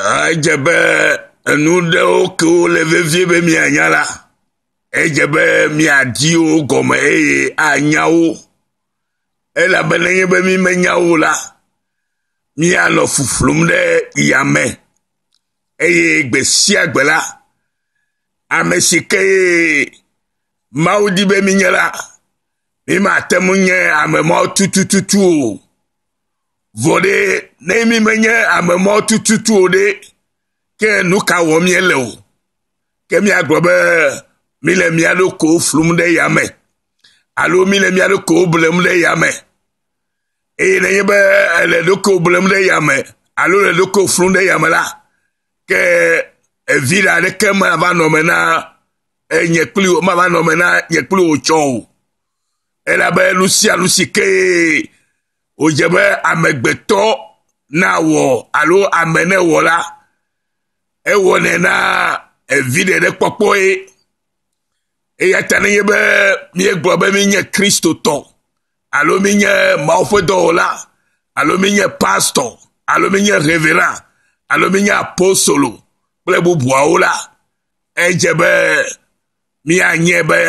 edze be enu ɖewo kewo le vevie be mianya la edze be miadi wo gɔme eye anya wo elabena nye be mi menya la mianɔ ƒuƒlum ɖe yame eye gbe sia gbe la ame si ke mawu di be mi nye la mi ma te ŋu nye ame mawo tutututu o. Vɔ ɖe ne mi menye ame mɔ tututu o ɖe ke nu ka wɔm mie le o. Ke miagblɔ be mi le mia ɖo kowo flum ɖe yame alo mi le mia ɖo kowo blem ɖe yame eye nenye be ele ɖokowo blem ɖe yame alo le ɖokowo flum ɖe yame la ke evi ɖe aɖeke mava nɔ me na enye kpli wo mava nɔ me na nye kpli wo tsɔ o elabe nu sia nu si ke wòdze be amegbetɔ na wɔ alo ame ne wɔ la ewɔ nɛ na evi ɖe ɖe kpɔkpɔ ye eya ta ne nye be míegblɔ be mí nye kristotɔ alo mí nye mawo ƒe dɔwɔla alo mí nye pastɔ alo mí nye revelan alo mí nye apostolo kple bubuawo la edze be míanye be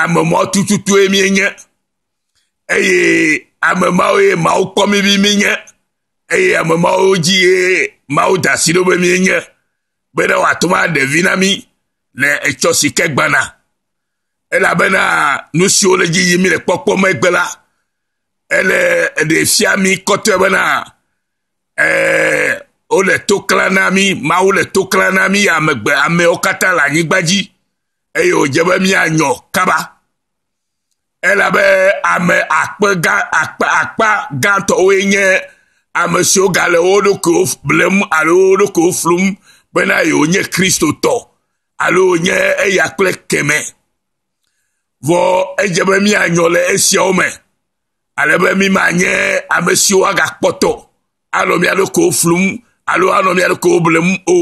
ame mɔ tututue míenye eye ame mawo ye mawo kpɔm mi mienye eye ame mawo dzi ye mawo da si ɖo be mienye be ne wòatoma ɖevi na mi le etsɔ si ke gbana elabena nu siwo le dzi yim le kpɔkpɔ megbe la ele ɖe fia mi kɔtɔe bena ɛɛ wole to kla na mi mawo le to kla na mi amegbe amewo katã le anyigba dzi eye wòdze be mianyɔ kaba elabe ame akpe gã akpa akpa gãtɔwoe nye ame siwo gale wo ɖokuiwo blem alo wo ɖokuiwo flum bena yewo nye kristotɔ alo nye eya kple kemɛ vɔ edze be míanyɔ le esiawo me alebe mi ma nye ame siwo agakpɔtɔ anɔ mía ɖokuiwo flum alo anɔ mía ɖokuiwo blem o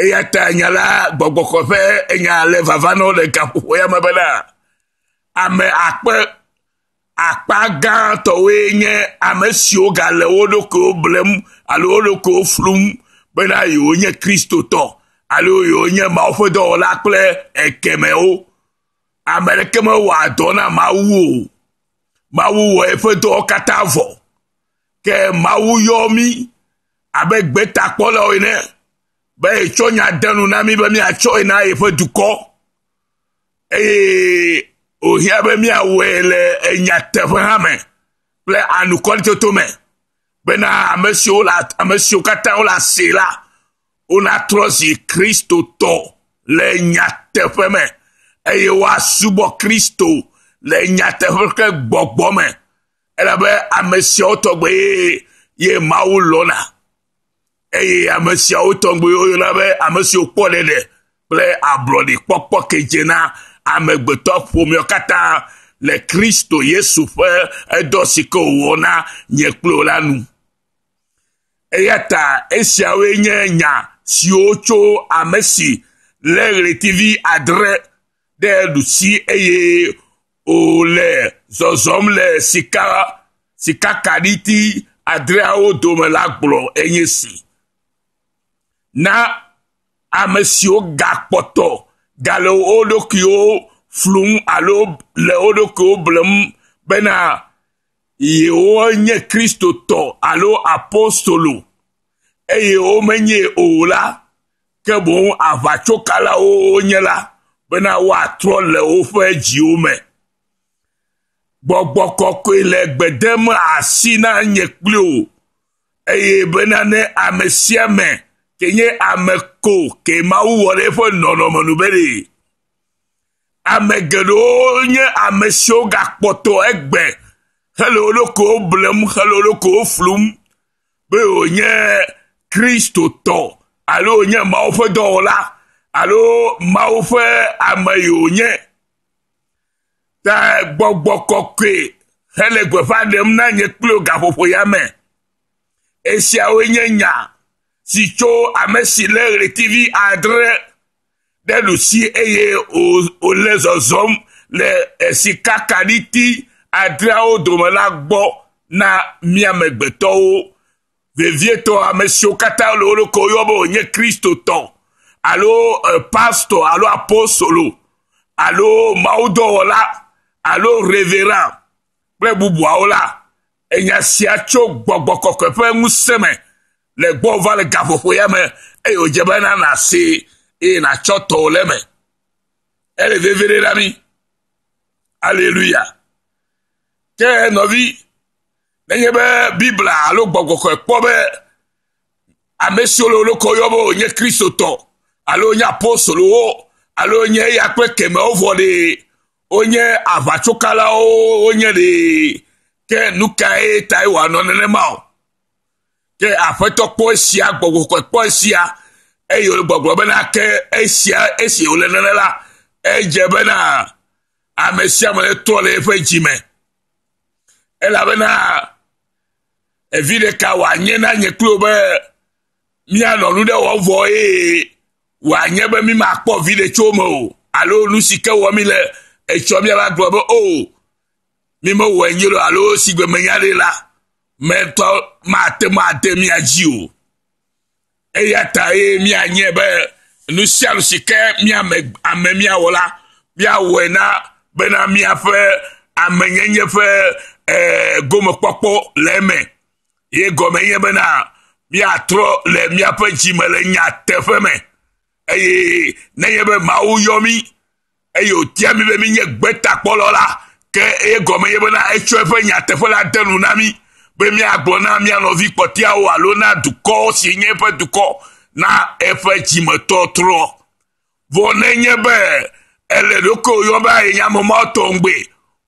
eya ta nyala gbɔgbɔkɔ ƒe enya le vava le gaƒoƒo ya me bena ame akpe akpa gãtɔwoe nye ame siwo gale wo ɖokuiwo blem alo wo ɖokuiwo flum bena yewo nye kristotɔ alo yewo nye mawo ƒe dɔwɔla kple ekemewo ame ɖeke mewɔ adɔ na mawu o mawu wɔ eƒe dɔwo katã vɔ ke mawu yɔ mí abe gbetakpɔlawo ene be etsɔ nya de na mí be míatsɔ yi na dukɔ eye ohia be miawɔe le enyateƒe hã me kple anukɔlitoto me bena ame siwo le ame siwo katã wole asi la wona trɔ zi kristotɔ le nyateƒe me eye woasubɔ kristo le nyateƒe ƒe gbɔgbɔ me elabe ame siawo tɔgbe ye ye mawo lɔna eye ame siawo tɔgbe ye woyɔna be ame siwo kpɔ ɖeɖe kple ablɔɖikpɔkpɔ ke dzena amegbetɔ ƒomeɔ katã le kristo yesu ƒe edɔ si ke wòwɔna nye kple wò la nu eya ta esiawoe nye nya siwo tso ame si le ɣletivi adre ɖe ɖusi eye wòle zɔzɔm le sika sikakaɖiti adreawo dome la gblɔ enye si na ame siwo gakpɔtɔ gale wo ɖokuiwo flum alo le wo ɖokuiwo blem bena yewo nye kristotɔ alo apostolo eye womenye o la ke boŋ aʋatsokalawo wonye la bena woatrɔ le woƒe dziwo me gbɔgbɔ kɔkɔe le gbe dem asi na nye kpli o eye bena ne ame sia me kenye ameko ke mawu wɔ ɖe eƒe nɔnɔme nu be ɖe ame geɖewo nye ame siwo gakpɔtɔ egbe hele wo ɖokuiwo blem hele wo ɖokuiwo flum be wònye kristotɔ alo wònye mawu ƒe dɔwɔla alo mawu ƒe ame yi wònye ta gbɔgbɔ kɔkɔe hele gbeƒã ɖem na nye kple gaƒoƒo ya me esiawoe nye nya si tso ame si lé ɣletivi adre ɖe ɖusi eye wòle zɔzɔm le e sikakaɖiti adreawo dome la gbɔ na miamegbetɔwo vevietɔ ame siwo katã le wo ɖokɔ yɔ be wònye kristotɔ alo e, pastɔ alo apostolo alo mawudɔwɔla alo reveran kple bubuawo la enya sia tso gbɔgbɔ kɔkɔe ƒe ŋusẽ me le gbɔ va le gaƒoƒo ya me eye wòdze be na nàse eye nàtsɔ tɔwo le me ele veve ɖe na mi aleluya ke nɔvi nenye be bibla alo gbɔgbɔkɔe kpɔ be ame siwo le wolokɔ yɔ be wònye kristotɔ alo nye apostolowo alo nye eya kple kɛmɛwo vɔ ɖee wonye aʋatsokalawo wonye ɖee ke nukae tae wòanɔ nenema o. ke aƒetɔ kpɔ esia gbɔgbɔkɔ kpɔ esia eye wòle gbɔgblɔ bena ke esia esi wòle nane la edze bena ame sia ame trɔ le eƒe dzime elabena evi ɖeka wòanye na nye kpli wo be mianɔ nu ɖe wɔm ye, eye wòanye be mi ma kpɔ vi ɖe tso me o alo nu si ke wɔ mi le etsɔ mi ava gblɔ be o oh, mi mewɔ enyi o alo si gbe menya ɖe la. metɔ mate mate mia dzi o eya ta ye mia nye be nu sia nu si ke mia ame ame mia wɔ la mia wɔe na bena mia ƒe amenyenye ƒe ɛɛ e, gomekpɔkpɔ le eme ye gɔme nye bena mia trɔ le mia ƒe dzime le nyateƒe me eye nenye be mawu yɔ mi eye wòtia mi be mi nye gbetakpɔlɔ la ke ye gɔme nye bena etsɔ eƒe nyateƒe la de nu na mi be miagblɔ na mia nɔvi kpɔtiawo alo na dukɔ si nye eƒe dukɔ na eƒe dzimetɔ trɔ vɔ nenye be ele ɖoko yɔ be enyamemɔ tɔngbe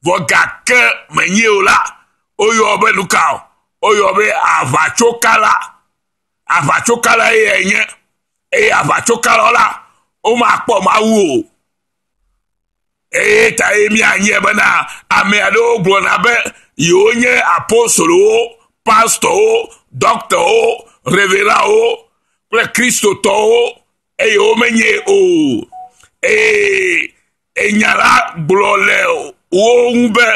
vɔ gake menye o la woyɔ be nuka o woyɔ be aʋatsokala aʋatsokala ye enye eye aʋatsokala la womakpɔ mawu o eye ta ye mianye bena ame aɖewo gblɔna be yiwo nye apostolowo pastɔwo dɔktawo reverawo kple kristotɔwo eye menye o eye enyala gblɔ le wo ŋu be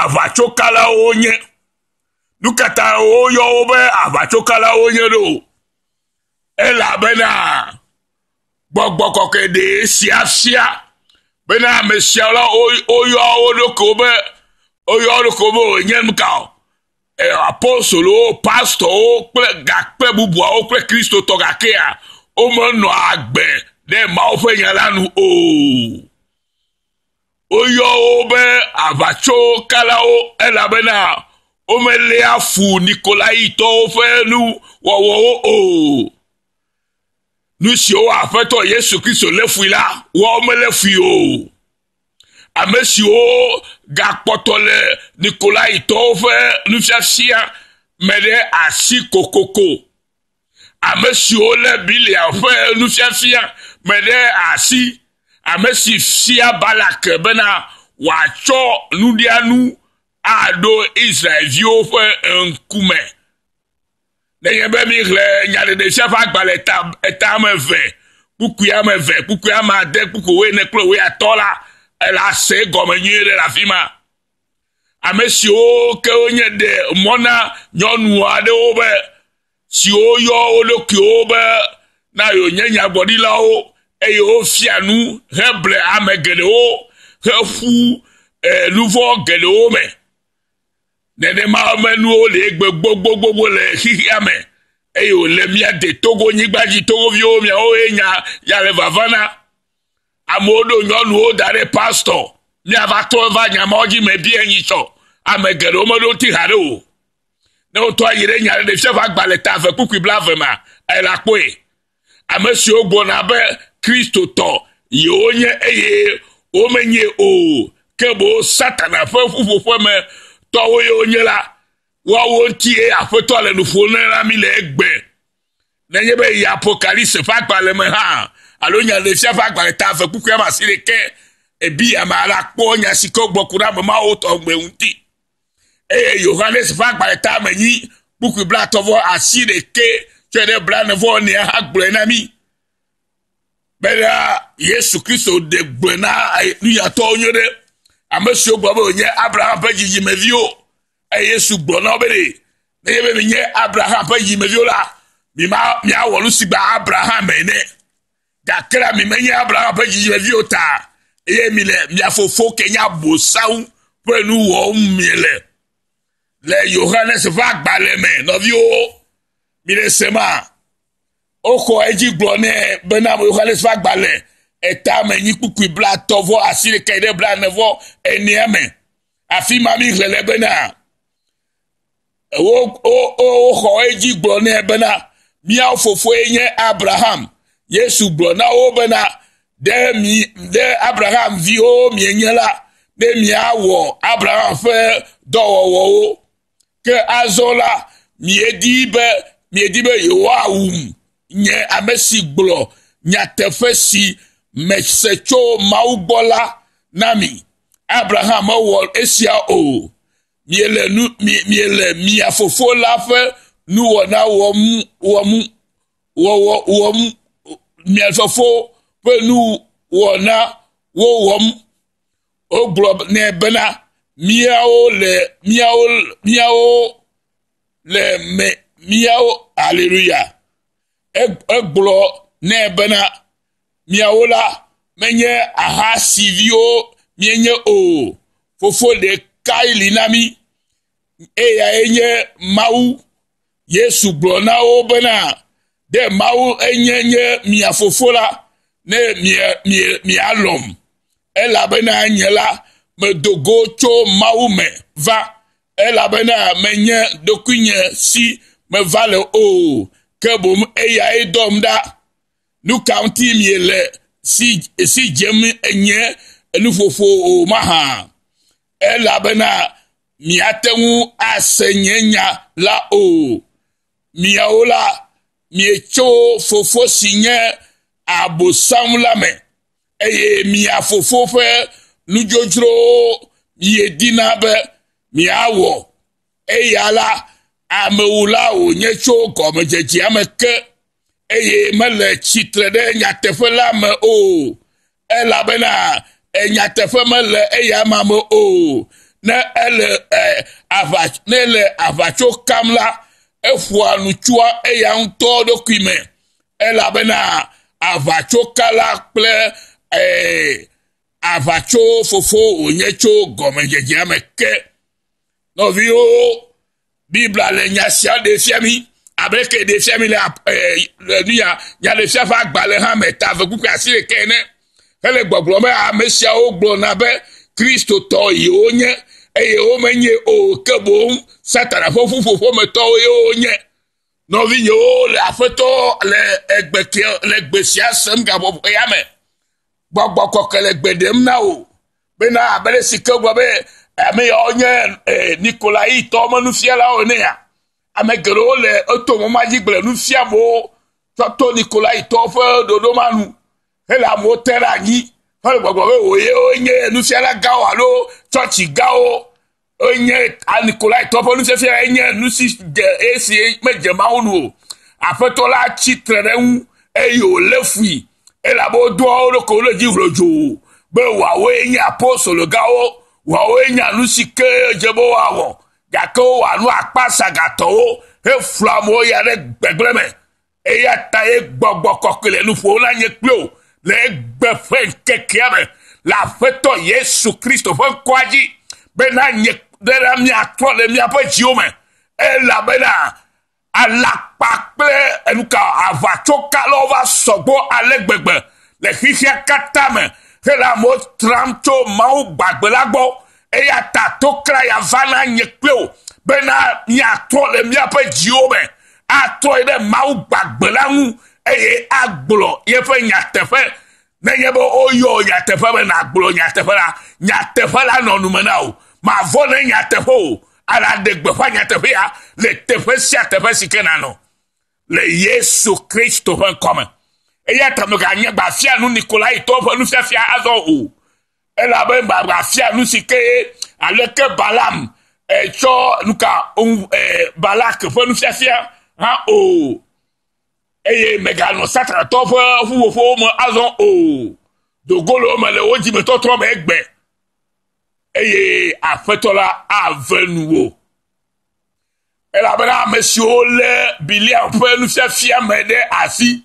aʋatsokalawo nye nu katã woyɔ wo be aʋatsokalawo nye ɖo elabena gbɔgbɔ kɔkɔe ɖee sia bena ame siawo la woyɔ wo ɖokuiwo be oyɔnukomo nye nuka e, apostolowo pastowo kple gakpe bubuawo kple kristotɔ gakea womenɔ agbe ɖe mawo ƒe nya la nu o woyɔ wo be aʋatsokalawo elabena womelia fu nikolaitɔwo ƒe nuwɔwɔwo o nu siwo aƒetɔ yesu kristu lé fui la wɔwo melé fui o ame siwo gakpɔtɔ le nikolai tɔwo ƒe nufiafia me ɖe asi kokoko ame siwo le bilia ƒe nufiafia me ɖe asi ame si fia balak bena wòatsɔ nuɖianu aɖo israeviwo ƒe ŋkume nenye be mi xlẽ nyaɖeɖe sia ƒe agbalẽ eta ame eve kpukui ame eve kpukui ame ade kpukui woe ne kple woe atɔ la le ase gɔme nyuie ɖe le afi ma ame siwo ke wonye ɖe mɔna nyɔnu aɖewo be siwo yɔ wo ɖokuiwo be na yewo nye nyagbɔɖilawo eye wofia nu heble ame geɖewo heƒu eh, nuvɔ geɖewo me nenema ame nuwo le egbe gbogbogbogbo le xixia me eye wòle mía de togo nyigba dzi togoviwo miawo ye nya ya le vava na amewo ɖo nyɔnuwo da ɖe pastɔ míavatɔwo va nyamawo dzi me bia nyi tsɔ ame geɖewo meɖo ti ha ɖe o ne wotɔ yi ɖe nya ɖe ɖevi ƒe agbalẽ ta ave kpukui bla ave ma elakpoe ame siwo gbɔna be kristotɔ yewo nye eye womenye o ke boŋ satana ƒe ƒuƒoƒe me tɔwo yewo nye la woawo ŋutie aƒetɔ le nu ƒom na mi le egbe nenye be yi apokalipsi ƒe agbalẽ me hã alo nya le fia va agbagba afɛ kuku ama si le ke ebi ama ala kpɔ nya si ke gbɔ ku na ame ma wo tɔ gbe ŋuti eye yohanes va agbagba ame nyi kuku bla tɔvɔ asi le ke tsɔ ɖe bla nevɔ nia hã gblɔe na mi bena yesu kristu de gblɔe na eh, nuyatɔwo nyo ɖe ame siwo gblɔ be wònye abraham ƒe dzidzimeviwo eye yesu gblɔ na wo be de ne ye be mi nye abraham ƒe dzidzimeviwo la mi ma miawɔ nu si gba abraham ene gakra mimɛnyɛ abraham ƒe dzidzimeviwo ta eye mi le miafofo ke nye abosam ƒe nu wɔm mi le le yohanes ƒe agbalẽ me nɔviwo mi le sema wokɔ edzi gblɔ nɛ bena yohanes ƒe agbalẽ eta me nyi kpukpui bla tɔvɔ asi ɖeka yi ɖe bla nevɔ enea me afi ma mi xlẽ bena e wo wo wo xɔ edzi gblɔ nɛ bena miawo fofoe nye abraham yesu gblɔ na wo bena ɖe mi ɖe abraham viwo mienye la ne miawɔ abraham ƒe dɔwɔwɔwo ke azɔ la miedi be miedi be yewoawum nye ame si gblɔ nyateƒe si mese tso mawu gbɔ la na mi abraham mewɔ esia o miele nu mi miele mia fofo la ƒe nuwɔna wɔm wɔm wɔwɔ wɔm mmiɛnfafo pɛnu wɔna wowɔm ogblɔ nebena bena miawo le miawo miawo le me miawo hallelujah egblɔ ne bena miawo la menye aha siviwo mienye o fofo ɖekae li na mi eyae nye mawu yesu gblɔ na wo bena ɖe mawu enye nye mia fofo la ne mia mia mia lɔm elabena nye la medo go tso mawu me va elabena menye nye si meva le o ke boŋ eyae dɔm ɖa nuka ŋuti mie le si si dzem enye enuƒoƒo o ma hã elabena miate ŋu ase nye nya la o miawo la mietso fofo si nye abosam la me eye mia fofo ƒe nudzodzrowo miedina be miawɔ eya la amewulawo nye tso gɔmedzedzia me ke eye mele tsitre ɖe nyateƒe la me o elabena enyateƒe mele eya ma me o ne ele e aʋa ne ele aʋatso kam la efoa nutsua eya ŋutɔ ɖokui me elabena avatsokala kple ee eh, avatso fofo wònye tso gɔmedzedzea me ke nɔviwo bibla le eh, nya sia ɖe fia mi abe ke ɖe fia mi le ee le nuya nya ɖe fia ƒe agbalẽ hã me ta avekui kple asi ɖeke ene hele gbɔgblɔm be ame siawo gblɔna be kristotɔ yiwo nye eye womenye o ke boŋ satana ƒe ƒuƒoƒo metɔwo ye wonye nɔvinyewo le aƒetɔ le egbe kia le gbe sia sem gaƒoƒo ya me gbɔgbɔ kɔkɔ le gbe ɖem na wo bena abe ɖe si ke gbɔ be ame yawo nye e, nikolaitɔ me nufialawo enea ame geɖewo le eto mɔma dzi gble nufiamewo tsɔ to nikolaitɔ ƒe ɖoɖo ma nu hele amewo te ɖe anyi. Paul gbàgbọ́ òye oh, oh, onye oh, enusiala gawo alo chọọchị gawo onye Nikolai tọpọ onusefia enye enusi esi medzemawo nu o aƒetɔ la tsitre ɖe ŋu eye wòlé fui elabe wodo wo ɖokuiwo ɖe dzi hlodzo be woawoe nye apostologawo woawoe nye anu si ke dze be woawɔ gake wowɔ anu akpa sagatɔwo heflɔ amewo ya ɖe gbegblẽ me eya ta ye eh, gbɔgbɔ kɔkɔe le nu ƒom na nye kpli o le gbeƒe ŋkekea me le aƒetɔ yesu kristo ƒe ŋkɔa dzi bena nye ɖe ɖa miatrɔ le miaƒe dziwo me elabena alakpa kple enuka aʋatsokalawo va sɔgbɔ ale gbegbe le xixia katã me hele amewo tram tso mawu gbagbe la gbɔ eya ta tokra ya va na nye kple o bena miatrɔ le miaƒe dziwo me atrɔ yi ɖe mawu gbagbe la ŋu eye agblɔ yeƒe nyateƒe nenye be woyɔ nyateƒe be nàgblɔ nyateƒe la nyateƒe la nɔ nume na o màvɔ ne nyateƒe o alaɖe gbeƒã nyateƒe ya le teƒe sia teƒe si ke nanɔ le yesu kristo ƒe ŋkɔme eya tame ganye gbafia nu nikolaitɔwo ƒe nufiafia azɔ o elabe gbafia nu si ke aleke balam etsɔ eh, nuka eh, balak ƒe nufiafia hã o eye meganɔ tɔ ƒe ƒuƒoƒowo me azɔ o dogolo me le wo dzimetɔtrɔ me egbe eye aƒetɔ la ave nuwo elabena ame siwo lé biliam ƒe nufiafia me ɖe asi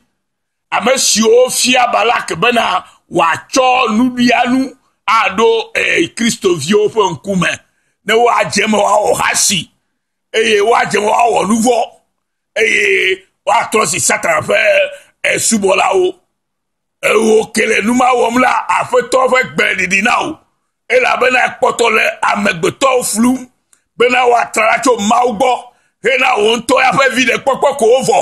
ame siwo fia balak bena wòatsɔ nuɖianu aɖo ee kristoviwo ƒe ŋkume ne woadze me woawɔ hasi eye woadze me woawɔ nuvɔ eye woatrɔ si satan ƒe esubɔlawo ewo kele numa wɔm la aƒetɔ ƒe gbɛɖiɖi na wo elabena ekpɔtɔ le amegbetɔwo flum bena woatra la tso mawu gbɔ hena wo ŋutɔ ya ƒe vi le kpɔkpɔ ko wo vɔ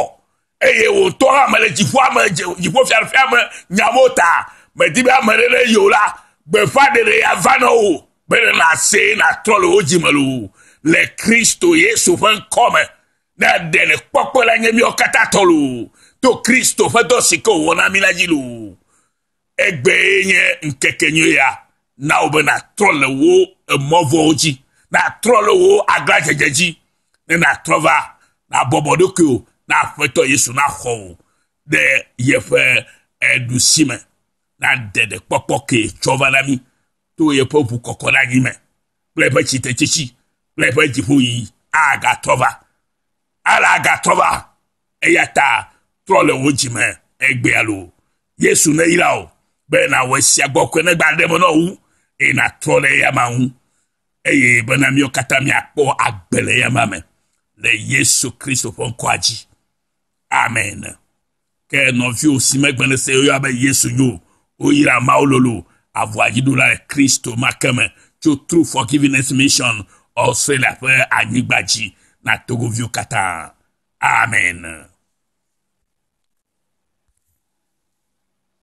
eye wo ŋutɔ hã me le dziƒoa me dziƒo fiafia me nyamo ta medi be ame ɖe ɖe yio la gbeƒa ɖeɖe ya va na wo be ne nàse natrɔ le wo dzime loo le kristo yesu ƒe ŋkɔ me ne ɖenekpɔkpɔ la nye miawo katã tɔ lo to kristo ƒe dɔ si ke wòwɔna mi la dzi lo egbee nye nkeke nyuie ya na wo be natrɔ le wo emɔvɔwo dzi natrɔ le wo agladzedze dzi ne natrɔ va na bɔbɔ ɖokui o na aƒetɔ yesu na xɔ o ɖe yeƒe eɖusime na ɖeɖekpɔkpɔ ke tsɔ va na mi to yeƒe ʋukɔkɔ na anyi me kple eƒe tsitetsitsi kple eƒe dziƒoyi agatrɔ va ala ga tɔba eya ta trɔ le wo dzime egbea lo yesu ne yi la o bena wɔ esia gbɔ koe ne gba ɖeme na wo eyina trɔ le yama ŋu eye bena miawo katã miakpɔ agbe le yama me le yesu kristu ƒe ŋkɔa dzi amen ke nɔviwo si megbe ne se woyɔ abe yesu nyo woyira mawo lolo avuadziɖola le kristu ma ke me true forgiveness mission australia ƒe anyigba dzi. na Togovio Kata. Amen.